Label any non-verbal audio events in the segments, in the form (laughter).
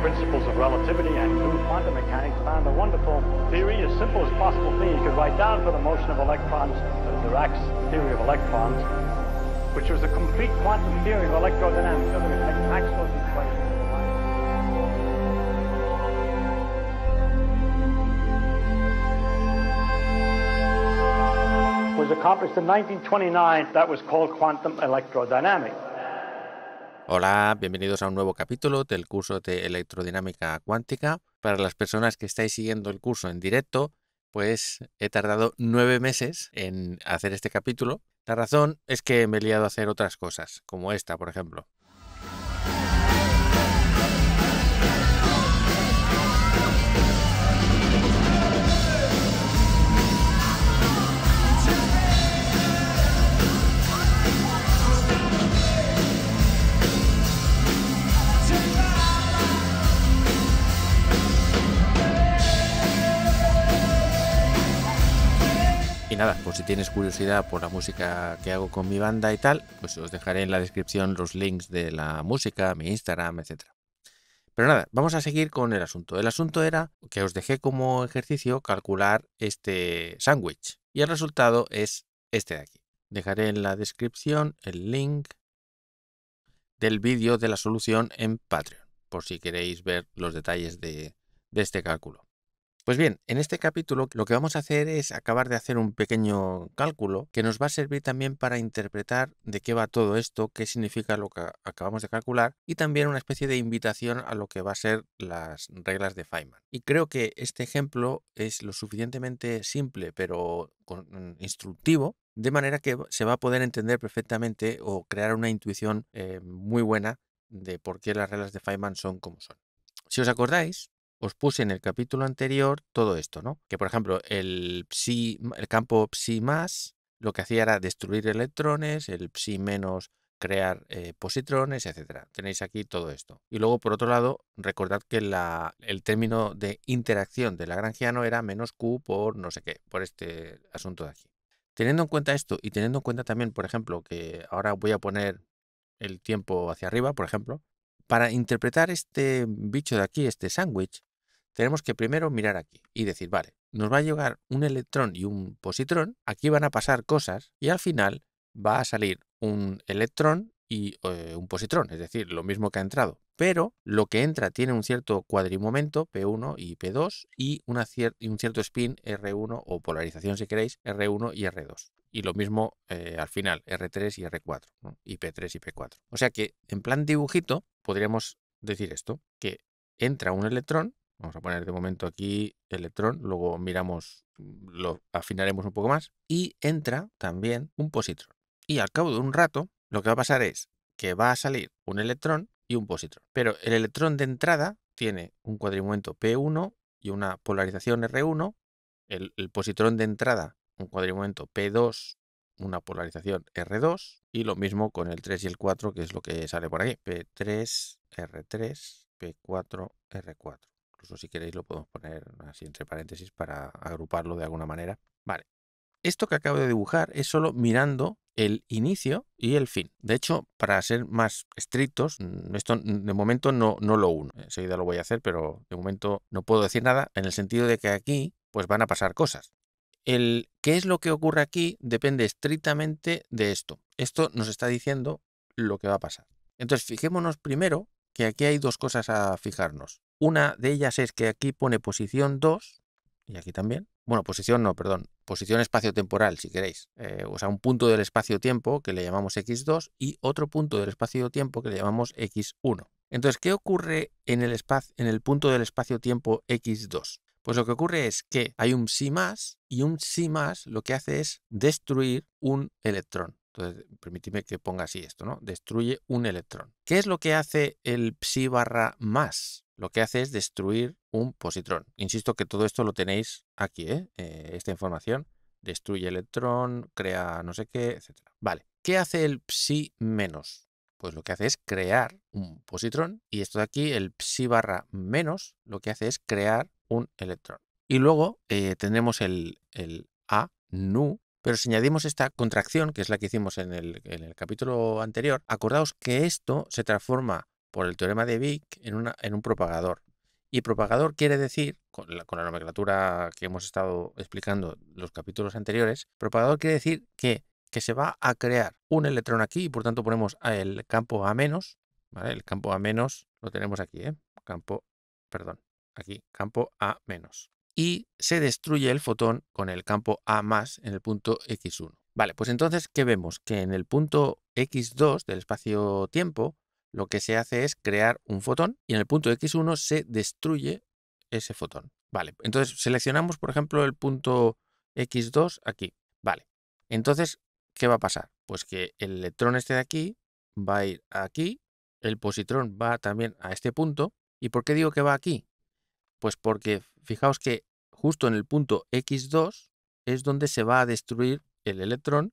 principles of relativity and new quantum mechanics found a wonderful theory, as simple as possible thing you could write down for the motion of electrons, the Dirac's theory of electrons, which was a complete quantum theory of electrodynamics, in Maxwell's equations. was accomplished in 1929. That was called quantum electrodynamics. Hola, bienvenidos a un nuevo capítulo del curso de electrodinámica cuántica. Para las personas que estáis siguiendo el curso en directo, pues he tardado nueve meses en hacer este capítulo. La razón es que me he liado a hacer otras cosas, como esta, por ejemplo. Y nada, por si tienes curiosidad por la música que hago con mi banda y tal, pues os dejaré en la descripción los links de la música, mi Instagram, etc. Pero nada, vamos a seguir con el asunto. El asunto era que os dejé como ejercicio calcular este sándwich. Y el resultado es este de aquí. Dejaré en la descripción el link del vídeo de la solución en Patreon, por si queréis ver los detalles de, de este cálculo. Pues bien, en este capítulo lo que vamos a hacer es acabar de hacer un pequeño cálculo que nos va a servir también para interpretar de qué va todo esto, qué significa lo que acabamos de calcular y también una especie de invitación a lo que va a ser las reglas de Feynman. Y creo que este ejemplo es lo suficientemente simple pero instructivo de manera que se va a poder entender perfectamente o crear una intuición eh, muy buena de por qué las reglas de Feynman son como son. Si os acordáis, os puse en el capítulo anterior todo esto, ¿no? Que por ejemplo, el psi, el campo psi más lo que hacía era destruir electrones, el psi menos crear eh, positrones, etcétera. Tenéis aquí todo esto. Y luego, por otro lado, recordad que el término de interacción de Lagrangiano era menos Q por no sé qué, por este asunto de aquí. Teniendo en cuenta esto y teniendo en cuenta también, por ejemplo, que ahora voy a poner el tiempo hacia arriba, por ejemplo, para interpretar este bicho de aquí, este sándwich, tenemos que primero mirar aquí y decir, vale, nos va a llegar un electrón y un positrón, aquí van a pasar cosas y al final va a salir un electrón y eh, un positrón, es decir, lo mismo que ha entrado. Pero lo que entra tiene un cierto cuadrimomento, P1 y P2, y, un cierto spin R1 o polarización, si queréis, R1 y R2. Y lo mismo eh, al final, R3 y R4, y P3 y P4. O sea que en plan dibujito podríamos decir esto, que entra un electrón Vamos a poner de momento aquí electrón, luego miramos, mm, lo afinaremos un poco más. Y entra también un positrón. Y al cabo de un rato, lo que va a pasar es que va a salir un electrón y un positrón. Pero el electrón de entrada tiene un cuadrimomento P1 y una polarización R1. El, positrón de entrada, un cuadrimomento P2 una polarización R2 y lo mismo con el 3 y el 4, que es lo que sale por aquí. P3, R3, P4, R4. Incluso si queréis lo podemos poner así entre paréntesis para agruparlo de alguna manera. Vale. Esto que acabo de dibujar es solo mirando el inicio y el fin. De hecho, para ser más estrictos, mm, esto de momento no, no lo uno. Enseguida lo voy a hacer, pero de momento no puedo decir nada en el sentido de que aquí pues van a pasar cosas. El qué es lo que ocurre aquí depende estrictamente de esto. Esto nos está diciendo lo que va a pasar. Entonces, fijémonos primero que aquí hay dos cosas a fijarnos. Una de ellas es que aquí pone posición 2, y aquí también. Bueno, posición no, perdón. Posición espacio-temporal, si queréis. Eh, o sea, un punto del espacio-tiempo que le llamamos x2 y otro punto del espacio-tiempo que le llamamos x1. Entonces, ¿qué ocurre en el, en el punto del espacio-tiempo x2? Pues lo que ocurre es que hay un psi más y un psi más lo que hace es destruir un electrón. Entonces, permitidme que ponga así esto, ¿no? Destruye un electrón. ¿Qué es lo que hace el psi barra más? lo que hace es destruir un positrón. Insisto que todo esto lo tenéis aquí, ¿eh? Eh, esta información. Destruye electrón, crea no sé qué, etc. Vale, ¿qué hace el psi menos? Pues lo que hace es crear un positrón y esto de aquí, el psi barra menos, lo que hace es crear un electrón. Y luego tenemos eh, tendremos el, A nu, pero si añadimos esta contracción, que es la que hicimos en el, en el capítulo anterior, acordaos que esto se transforma por el teorema de Vick en, en un propagador. Y propagador quiere decir, con la, nomenclatura que hemos estado explicando los capítulos anteriores, propagador quiere decir que, que se va a crear un electrón aquí y por tanto ponemos el campo A menos, ¿vale? El campo A menos lo tenemos aquí, ¿eh? Campo, perdón, aquí, campo A menos. Y se destruye el fotón con el campo A más en el punto X1. Vale, pues entonces, ¿qué vemos? Que en el punto X2 del espacio-tiempo lo que se hace es crear un fotón y en el punto X1 se destruye ese fotón. Vale, entonces seleccionamos, por ejemplo, el punto X2 aquí. Vale, entonces, ¿qué va a pasar? Pues que el electrón este de aquí va a ir aquí, el positrón va también a este punto. ¿Y por qué digo que va aquí? Pues porque fijaos que justo en el punto X2 es donde se va a destruir el electrón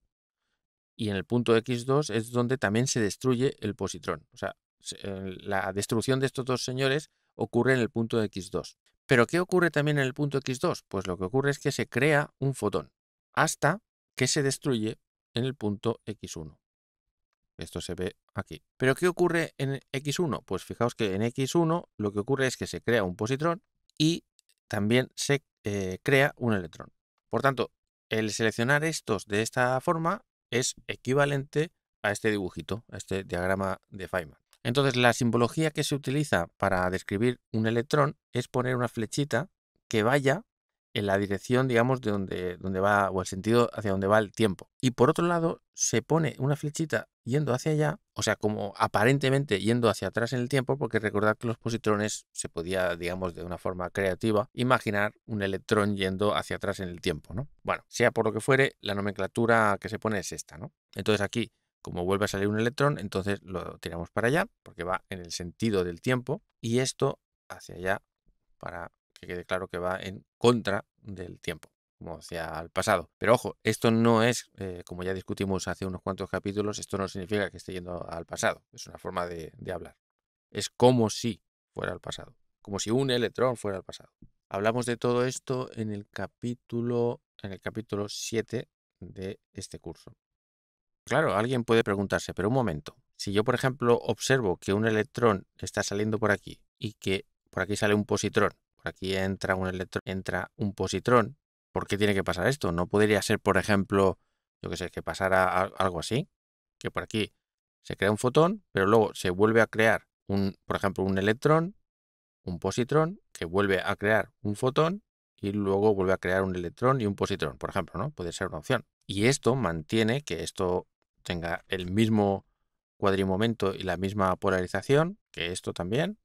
y en el punto X2 es donde también se destruye el positrón. O sea, la destrucción de estos dos señores ocurre en el punto X2. ¿Pero qué ocurre también en el punto X2? Pues lo que ocurre es que se crea un fotón hasta que se destruye en el punto X1. Esto se ve aquí. ¿Pero qué ocurre en X1? Pues fijaos que en X1 lo que ocurre es que se crea un positrón y también se eh, crea un electrón. Por tanto, el seleccionar estos de esta forma es equivalente a este dibujito, a este diagrama de Feynman. Entonces, la simbología que se utiliza para describir un electrón es poner una flechita que vaya en la dirección, digamos, de donde, donde va, o el sentido hacia donde va el tiempo. Y por otro lado, se pone una flechita yendo hacia allá, o sea, como aparentemente yendo hacia atrás en el tiempo, porque recordad que los positrones se podía, digamos, de una forma creativa, imaginar un electrón yendo hacia atrás en el tiempo, ¿no? Bueno, sea por lo que fuere, la nomenclatura que se pone es esta, ¿no? Entonces aquí, como vuelve a salir un electrón, entonces lo tiramos para allá, porque va en el sentido del tiempo, y esto hacia allá, para que quede claro que va en contra del tiempo como hacia el pasado. Pero ojo, esto no es, eh, como ya discutimos hace unos cuantos capítulos, esto no significa que esté yendo al pasado, es una forma de, hablar. Es como si fuera al pasado, como si un electrón fuera al pasado. Hablamos de todo esto en el capítulo, en el capítulo 7 de este curso. Claro, alguien puede preguntarse, pero un momento, si yo por ejemplo observo que un electrón está saliendo por aquí y que por aquí sale un positrón, por aquí entra un electrón, entra un positrón, ¿Por qué tiene que pasar esto? ¿No podría ser, por ejemplo, yo qué sé, que pasara algo así? Que por aquí se crea un fotón, pero luego se vuelve a crear, un, por ejemplo, un electrón, un positrón, que vuelve a crear un fotón y luego vuelve a crear un electrón y un positrón, por ejemplo, ¿no? Puede ser una opción. Y esto mantiene que esto tenga el mismo cuadrimomento y la misma polarización, que esto también,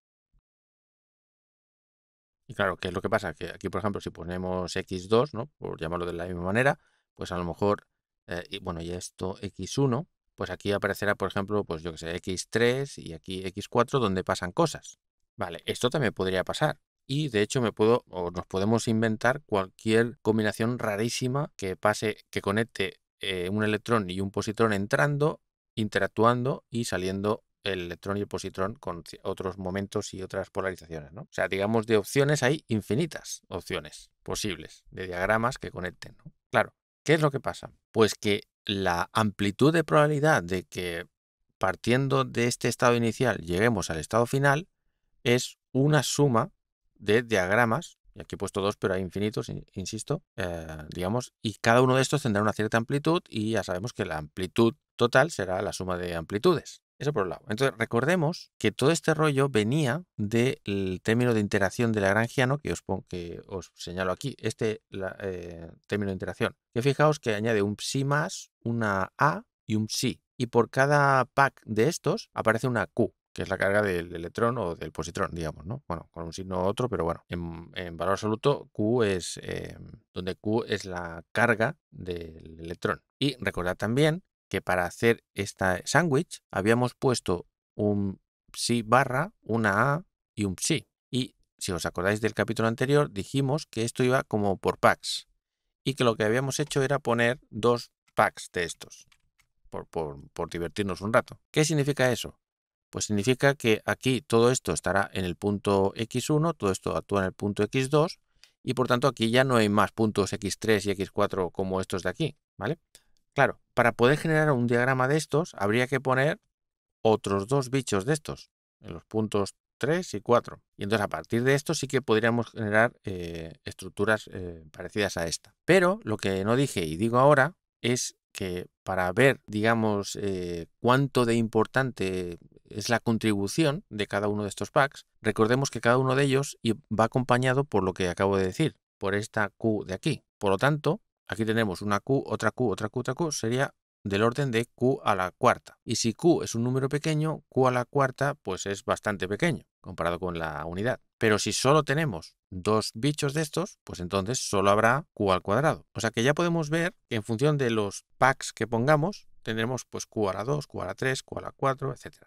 y claro, ¿qué es lo que pasa? Que aquí, por ejemplo, si ponemos x2, ¿no? Por llamarlo de la misma manera, pues a lo mejor, eh, y, bueno, y esto x1, pues aquí aparecerá, por ejemplo, pues yo que sé, x3 y aquí x4, donde pasan cosas. Vale, esto también podría pasar. Y de hecho me puedo, o nos podemos inventar cualquier combinación rarísima que pase, que conecte eh, un electrón y un positrón entrando, interactuando y saliendo el electrón y el positrón con otros momentos y otras polarizaciones, ¿no? O sea, digamos de opciones hay infinitas opciones posibles de diagramas que conecten, Claro, ¿qué es lo que pasa? Pues que la amplitud de probabilidad de que partiendo de este estado inicial lleguemos al estado final es una suma de diagramas, y aquí he puesto dos, pero hay infinitos, insisto, eh, digamos, y cada uno de estos tendrá una cierta amplitud y ya sabemos que la amplitud total será la suma de amplitudes. Eso por un lado. Entonces, recordemos que todo este rollo venía del término de interacción de Lagrangiano, que os, que os señalo aquí, este eh, término de interacción. Que fijaos que añade un psi más, una A y un psi. Y por cada pack de estos aparece una Q, que es la carga del electrón o del positrón, digamos, ¿no? Bueno, con un signo u otro, pero bueno, en, valor absoluto, Q es, eh, donde Q es la carga del electrón. Y recordad también que para hacer esta sándwich habíamos puesto un psi barra, una A y un psi. Y si os acordáis del capítulo anterior, dijimos que esto iba como por packs y que lo que habíamos hecho era poner dos packs de estos por, por divertirnos un rato. ¿Qué significa eso? Pues significa que aquí todo esto estará en el punto x1, todo esto actúa en el punto x2 y por tanto aquí ya no hay más puntos x3 y x4 como estos de aquí, ¿vale? Claro, para poder generar un diagrama de estos, habría que poner otros dos bichos de estos, en los puntos 3 y 4. Y entonces a partir de esto sí que podríamos generar eh, estructuras eh, parecidas a esta. Pero lo que no dije y digo ahora es que para ver, digamos, eh, cuánto de importante es la contribución de cada uno de estos packs, recordemos que cada uno de ellos va acompañado por lo que acabo de decir, por esta Q de aquí. Por lo tanto, Aquí tenemos una Q, otra Q, otra Q, otra Q, sería del orden de Q a la cuarta. Y si Q es un número pequeño, Q a la cuarta pues es bastante pequeño comparado con la unidad. Pero si solo tenemos dos bichos de estos, pues entonces solo habrá Q al cuadrado. O sea que ya podemos ver que en función de los packs que pongamos, tendremos pues Q a la 2, Q a la 3, Q a la 4, etc.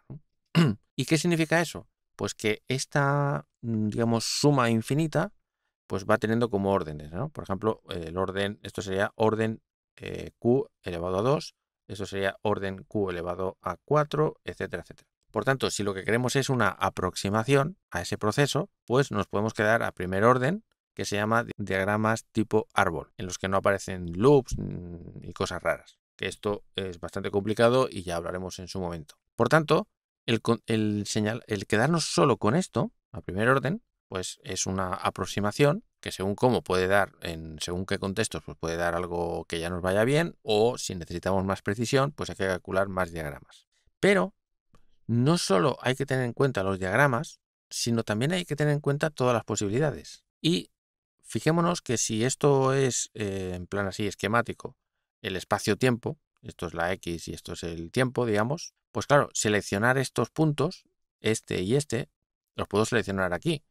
(clears throat) ¿Y qué significa eso? Pues que esta, mm, digamos, suma infinita pues va teniendo como órdenes, ¿no? Por ejemplo, el orden, esto sería orden eh, Q elevado a 2, esto sería orden Q elevado a 4, etcétera, etcétera. Por tanto, si lo que queremos es una aproximación a ese proceso, pues nos podemos quedar a primer orden, que se llama diagramas tipo árbol, en los que no aparecen loops mm, y cosas raras, que esto es bastante complicado y ya hablaremos en su momento. Por tanto, el, el quedarnos solo con esto, a primer orden, pues es una aproximación que según cómo puede dar, en según qué contextos, pues puede dar algo que ya nos vaya bien, o si necesitamos más precisión, pues hay que calcular más diagramas. Pero no solo hay que tener en cuenta los diagramas, sino también hay que tener en cuenta todas las posibilidades. Y fijémonos que si esto es eh, en plan así esquemático, el espacio-tiempo, esto es la X y esto es el tiempo, digamos, pues claro, seleccionar estos puntos, este y este, los puedo seleccionar aquí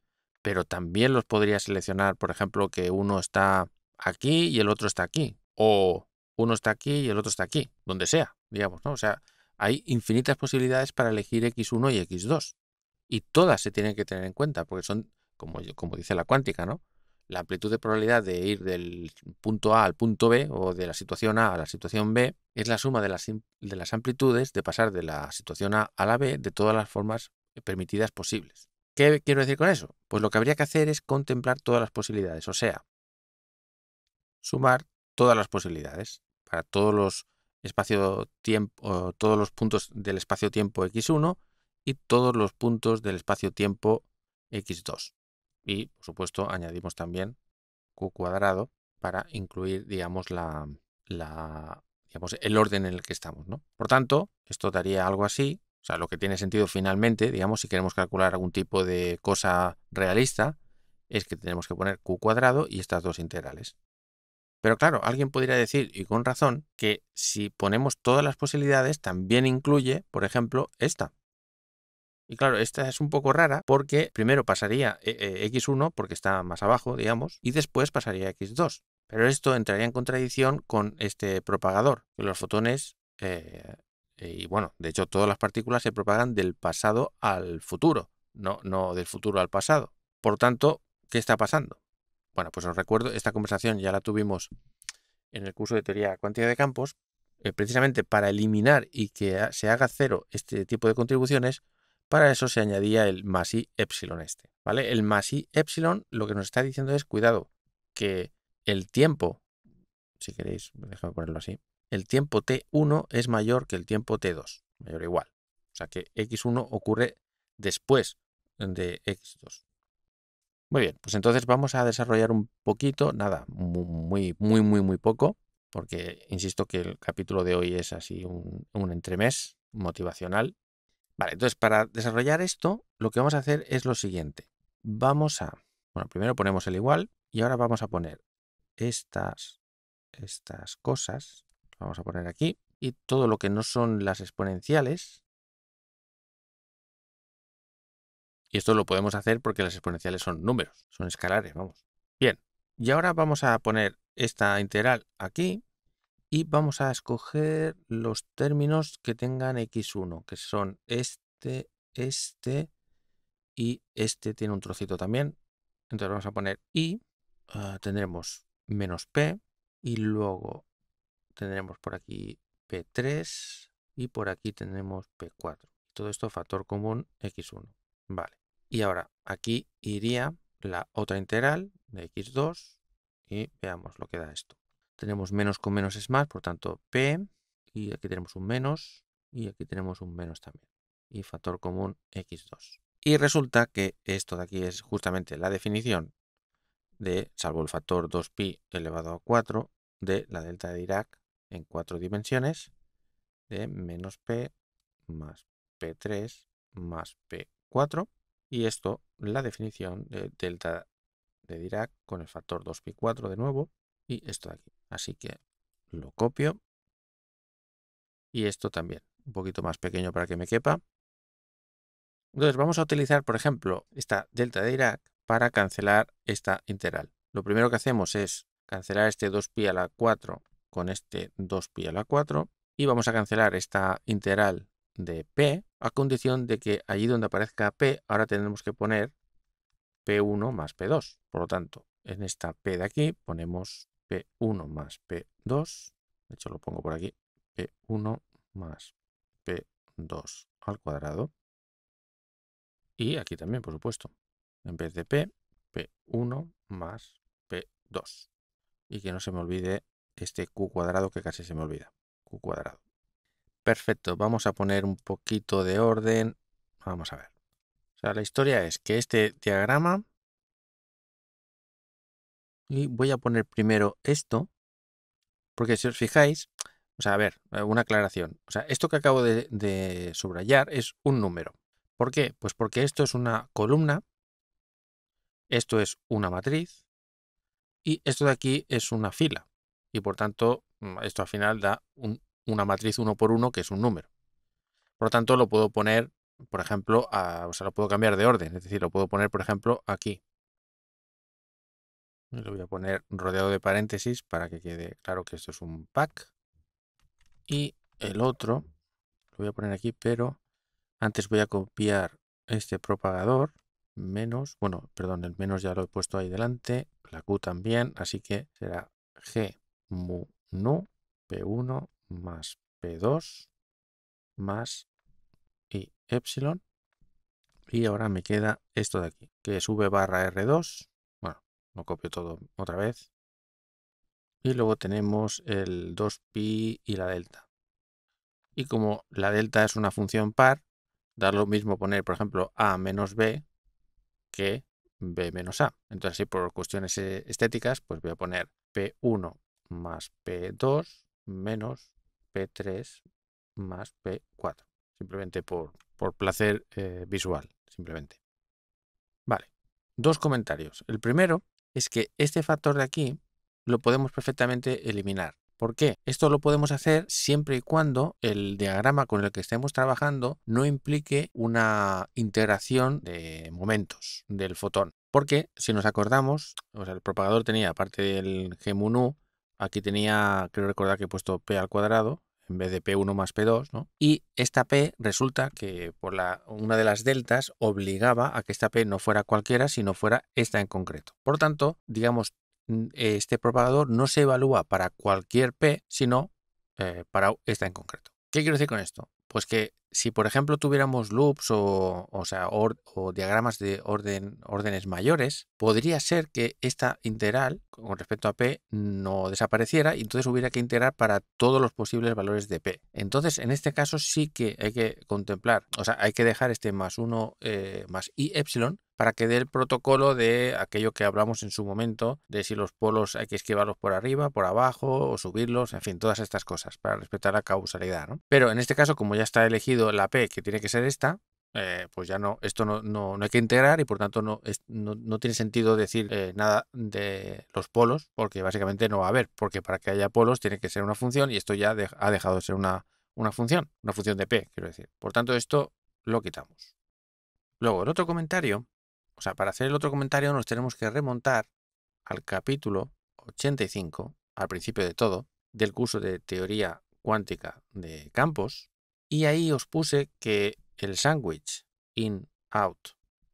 pero también los podría seleccionar, por ejemplo, que uno está aquí y el otro está aquí, o uno está aquí y el otro está aquí, donde sea, digamos, ¿no? O sea, hay infinitas posibilidades para elegir X1 y X2, y todas se tienen que tener en cuenta, porque son, como, como dice la cuántica, ¿no? La amplitud de probabilidad de ir del punto A al punto B o de la situación A a la situación B es la suma de las, de las amplitudes de pasar de la situación A a la B de todas las formas eh, permitidas posibles. ¿Qué quiero decir con eso? Pues lo que habría que hacer es contemplar todas las posibilidades, o sea, sumar todas las posibilidades para todos los espacio tiempo, todos los puntos del espacio-tiempo x1 y todos los puntos del espacio-tiempo x2. Y, por supuesto, añadimos también q cuadrado para incluir, digamos, la, digamos, el orden en el que estamos. ¿no? Por tanto, esto daría algo así, o sea, lo que tiene sentido finalmente, digamos, si queremos calcular algún tipo de cosa realista, es que tenemos que poner q cuadrado y estas dos integrales. Pero claro, alguien podría decir, y con razón, que si ponemos todas las posibilidades, también incluye, por ejemplo, esta. Y claro, esta es un poco rara porque primero pasaría e, e, x1 porque está más abajo, digamos, y después pasaría x2. Pero esto entraría en contradicción con este propagador, que los fotones eh, y bueno, de hecho todas las partículas se propagan del pasado al futuro, no, no del futuro al pasado. Por tanto, ¿qué está pasando? Bueno, pues os recuerdo, esta conversación ya la tuvimos en el curso de teoría cuántica de campos, eh, precisamente para eliminar y que se haga cero este tipo de contribuciones, para eso se añadía el más y epsilon este, ¿vale? El más y epsilon lo que nos está diciendo es, cuidado, que el tiempo, si queréis, déjame ponerlo así, el tiempo t1 es mayor que el tiempo t2, mayor o igual. O sea que x1 ocurre después de x2. Muy bien, pues entonces vamos a desarrollar un poquito, nada, muy, muy, muy, muy poco, porque insisto que el capítulo de hoy es así un, un entremés motivacional. Vale, entonces para desarrollar esto, lo que vamos a hacer es lo siguiente. Vamos a, bueno, primero ponemos el igual y ahora vamos a poner estas, estas cosas Vamos a poner aquí. Y todo lo que no son las exponenciales. Y esto lo podemos hacer porque las exponenciales son números, son escalares, vamos. Bien, y ahora vamos a poner esta integral aquí y vamos a escoger los términos que tengan x1, que son este, este y este tiene un trocito también. Entonces vamos a poner y, ah, tendremos menos p y luego tendremos por aquí P3 y por aquí tendremos P4. Todo esto factor común X1. Vale. Y ahora aquí iría la otra integral de X2 y veamos lo que da esto. Tenemos menos con menos es más, por tanto P y aquí tenemos un menos y aquí tenemos un menos también. Y factor común X2. Y resulta que esto de aquí es justamente la definición de, salvo el factor 2pi elevado a 4, de la delta de Dirac en cuatro dimensiones de menos p más p3 más p4 y esto la definición de delta de Dirac con el factor 2pi4 de nuevo y esto de aquí. Así que lo copio y esto también, un poquito más pequeño para que me quepa. Entonces vamos a utilizar, por ejemplo, esta delta de Dirac para cancelar esta integral. Lo primero que hacemos es cancelar este 2pi a la 4 con este 2pi a la 4 y vamos a cancelar esta integral de p a condición de que allí donde aparezca p ahora tenemos que poner p1 más p2. Por lo tanto, en esta p de aquí ponemos p1 más p2, de hecho lo pongo por aquí, p1 más p2 al cuadrado. Y aquí también, por supuesto, en vez de p, p1 más p2. Y que no se me olvide este q cuadrado que casi se me olvida, q cuadrado. Perfecto, vamos a poner un poquito de orden. Vamos a ver. sea, la historia es que este diagrama... Y voy a poner primero esto, porque si os fijáis, o sea, a ver, eh, una aclaración. O sea, esto que acabo de, de subrayar es un número. ¿Por qué? Pues porque esto es una columna, esto es una matriz y esto de aquí es una fila y por tanto mm, esto al final da una matriz 1 por 1 que es un número. Por lo tanto lo puedo poner, por ejemplo, o sea, lo puedo cambiar de orden, es decir, lo puedo poner, por ejemplo, aquí. Lo voy a poner rodeado de paréntesis para que quede claro que esto es un pack. Y el otro, lo voy a poner aquí, pero antes voy a copiar este propagador, menos, bueno, perdón, el menos ya lo he puesto ahí delante, la Q también, así que será G mu nu P1 más P2 más y epsilon. Y ahora me queda esto de aquí, que es V barra R2. Bueno, lo copio todo otra vez. Y luego tenemos el 2pi y la delta. Y como la delta es una función par, da lo mismo poner, por ejemplo, A menos B que B menos A. Entonces, si por cuestiones eh, estéticas, pues voy a poner P1 más P2 menos P3 más P4. Simplemente por, placer eh, visual, simplemente. Vale, dos comentarios. El primero es que este factor de aquí lo podemos perfectamente eliminar. ¿Por qué? Esto lo podemos hacer siempre y cuando el diagrama con el que estemos trabajando no implique una integración de momentos del fotón. Porque si nos acordamos, o sea, el propagador tenía, aparte del GMU Aquí tenía, creo recordar que he puesto p al cuadrado en vez de p1 más p2, ¿no? Y esta p resulta que por la, una de las deltas obligaba a que esta p no fuera cualquiera, sino fuera esta en concreto. Por tanto, digamos, este propagador no se evalúa para cualquier p, sino eh, para esta en concreto. ¿Qué quiero decir con esto? Pues que si por ejemplo tuviéramos loops o, sea, o diagramas de orden, órdenes mayores, podría ser que esta integral con respecto a p no desapareciera y entonces hubiera que integrar para todos los posibles valores de p. Entonces en este caso sí que hay que contemplar, o sea, hay que dejar este más 1 eh, más y epsilon para que dé el protocolo de aquello que hablamos en su momento, de si los polos hay que esquivarlos por arriba, por abajo o subirlos, en fin, todas estas cosas para respetar la causalidad. Pero en este caso, como ya está elegido la P, que tiene que ser esta, eh, pues ya no, esto no, no, hay que integrar y por tanto no, no, tiene sentido decir eh, nada de los polos, porque básicamente no va a haber, porque para que haya polos tiene que ser una función y esto ya ha dejado de ser una, una función, una función de P, quiero decir. Por tanto, esto lo quitamos. Luego, el otro comentario o sea, para hacer el otro comentario nos tenemos que remontar al capítulo 85, al principio de todo, del curso de teoría cuántica de campos, y ahí os puse que el sandwich in-out,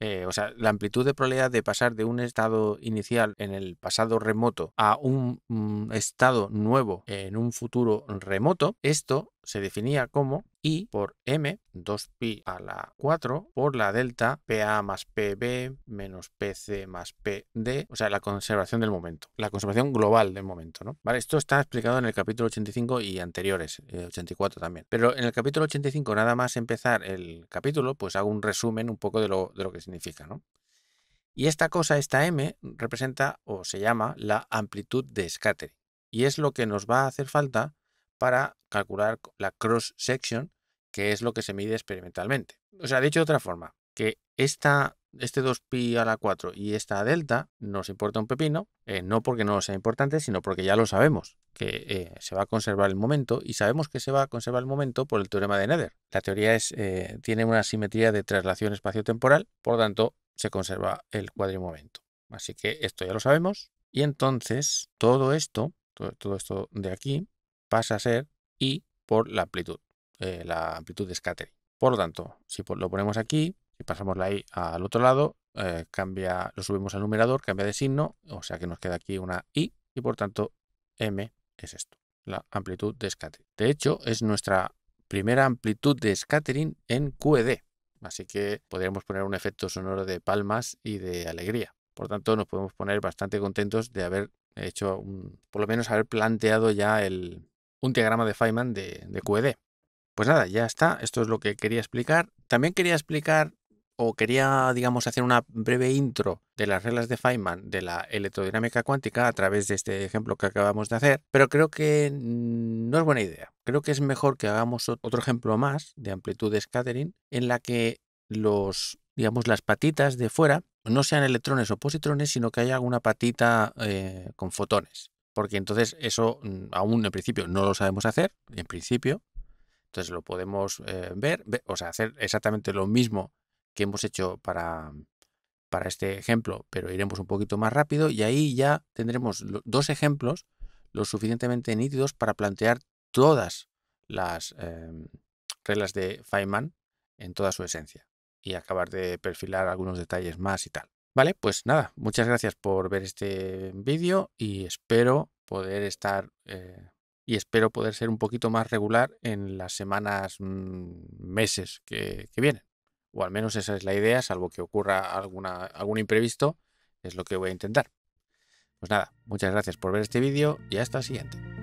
eh, o sea, la amplitud de probabilidad de pasar de un estado inicial en el pasado remoto a un mm, estado nuevo en un futuro remoto, esto se definía como I por M, 2pi a la 4, por la delta PA más PB menos PC más PD, o sea, la conservación del momento, la conservación global del momento, ¿no? Vale, esto está explicado en el capítulo 85 y anteriores, el eh, 84 también. Pero en el capítulo 85, nada más empezar el capítulo, pues hago un resumen un poco de lo, de lo que significa, ¿no? Y esta cosa, esta M, representa o se llama la amplitud de scattering. Y es lo que nos va a hacer falta para calcular la cross-section, que es lo que se mide experimentalmente. O sea, dicho de otra forma, que esta, este 2pi a la 4 y esta delta nos importa un pepino, eh, no porque no sea importante, sino porque ya lo sabemos, que eh, se va a conservar el momento y sabemos que se va a conservar el momento por el teorema de Nether. La teoría es, eh, tiene una simetría de traslación espacio-temporal, por lo tanto, se conserva el cuadrimomento. Así que esto ya lo sabemos. Y entonces, todo esto, todo esto de aquí, pasa a ser I por la amplitud, eh, la amplitud de scattering. Por lo tanto, si lo ponemos aquí, y pasamos la I al otro lado, eh, cambia, lo subimos al numerador, cambia de signo, o sea que nos queda aquí una I y por tanto M es esto, la amplitud de scattering. De hecho, es nuestra primera amplitud de scattering en QED, así que podríamos poner un efecto sonoro de palmas y de alegría. Por tanto, nos podemos poner bastante contentos de haber hecho, por lo menos haber planteado ya el, un diagrama de Feynman de, de QED. Pues nada, ya está. Esto es lo que quería explicar. También quería explicar o quería, digamos, hacer una breve intro de las reglas de Feynman de la electrodinámica cuántica a través de este ejemplo que acabamos de hacer, pero creo que no es buena idea. Creo que es mejor que hagamos otro ejemplo más de amplitud de scattering en la que los, digamos, las patitas de fuera no sean electrones o positrones, sino que haya alguna patita eh, con fotones porque entonces eso mm, aún en principio no lo sabemos hacer, en principio. Entonces lo podemos eh, ver, o sea, hacer exactamente lo mismo que hemos hecho para, para este ejemplo, pero iremos un poquito más rápido y ahí ya tendremos dos ejemplos lo suficientemente nítidos para plantear todas las em, reglas de Feynman en toda su esencia y acabar de perfilar algunos detalles más y tal. Vale, pues nada, muchas gracias por ver este vídeo y espero poder estar eh, y espero poder ser un poquito más regular en las semanas, mm, meses que, vienen. O al menos esa es la idea, salvo que ocurra alguna, algún imprevisto, es lo que voy a intentar. Pues nada, muchas gracias por ver este vídeo y hasta el siguiente.